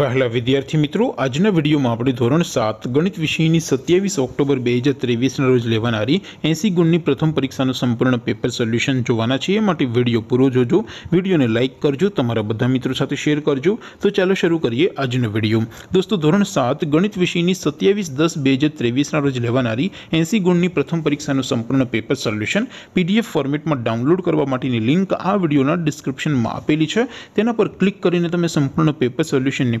વહેલા વિદ્યાર્થી મિત્રો આજના વિડીયોમાં આપણે ધોરણ સાત ગણિત વિષયની સત્યાવીસ ઓક્ટોબર બે હજાર ત્રેવીસના રોજ લેવાનારી એંસી ગુણની પ્રથમ પરીક્ષાનું સંપૂર્ણ પેપર સોલ્યુશન જોવાના છીએ એ માટે વિડીયો પૂરો જોજો વિડીયોને લાઇક કરજો તમારા બધા મિત્રો સાથે શેર કરજો તો ચાલો શરૂ કરીએ આજનો વિડીયો દોસ્તો ધોરણ સાત ગણિત વિષયની સત્યાવીસ દસ બે હજાર ત્રેવીસના રોજ લેવાનારી એંસી ગુણની પ્રથમ પરીક્ષાનું સંપૂર્ણ પેપર સોલ્યુશન પીડીએફ ફોર્મેટમાં ડાઉનલોડ કરવા માટેની લિંક આ વિડીયોના ડિસ્ક્રિપ્શનમાં આપેલી છે તેના પર ક્લિક કરીને તમે સંપૂર્ણ પેપર સોલ્યુશનની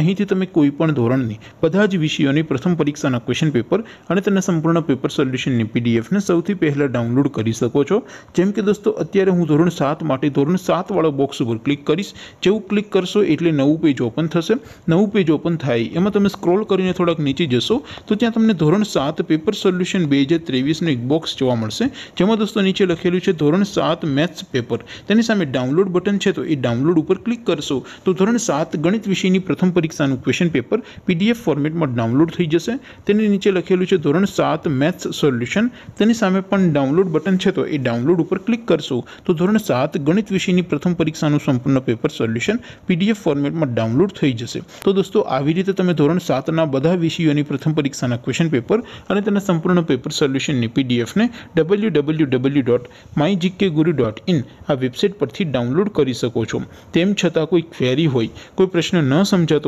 અહીંથી તમે કોઈપણ ધોરણની બધા જ વિષયોની પ્રથમ પરીક્ષાના ક્વેશ્ચન પેપર અને તેનું સંપૂર્ણ પેપર સોલ્યુશન ની પીડીએફ ને સૌથી પહેલા ડાઉનલોડ કરી શકો છો જેમ કે દોસ્તો અત્યારે હું ધોરણ 7 માટે ધોરણ 7 વાળો બોક્સ ઉપર ક્લિક કરીશ જેવું ક્લિક કરશો એટલે નવું પેજ ઓપન થશે નવું પેજ ઓપન થાય એમાં તમે સ્ક્રોલ કરીને થોડક નીચે જશો તો ત્યાં તમને ધોરણ 7 પેપર સોલ્યુશન 2023 નું એક બોક્સ જોવા મળશે જેમ હું દોસ્તો નીચે લખેલું છે ધોરણ 7 મેથ્સ પેપર તેની સામે ડાઉનલોડ બટન છે તો એ ડાઉનલોડ ઉપર ક્લિક કરશો તો ધોરણ 7 ગણિત વિષયની પ્રથમ કોઈક સાનું ક્વેશ્ચન પેપર પીડીએફ ફોર્મેટમાં ડાઉનલોડ થઈ જશે તેની નીચે લખેલું છે ધોરણ 7 મેથ્સ સોલ્યુશન તેની સામે પણ ડાઉનલોડ બટન છે તો એ ડાઉનલોડ ઉપર ક્લિક કરશો તો ધોરણ 7 ગણિત વિષયની પ્રથમ પરીક્ષાનું સંપૂર્ણ પેપર સોલ્યુશન પીડીએફ ફોર્મેટમાં ડાઉનલોડ થઈ જશે તો દોસ્તો આવી રીતે તમે ધોરણ 7 ના બધા વિષયોની પ્રથમ પરીક્ષાના ક્વેશ્ચન પેપર અને તેના સંપૂર્ણ પેપર સોલ્યુશન ને પીડીએફ ને www.mygkguru.in આ વેબસાઈટ પરથી ડાઉનલોડ કરી શકો છો તેમ છતાં કોઈ ક્વેરી હોય કોઈ પ્રશ્ન ન સમજાય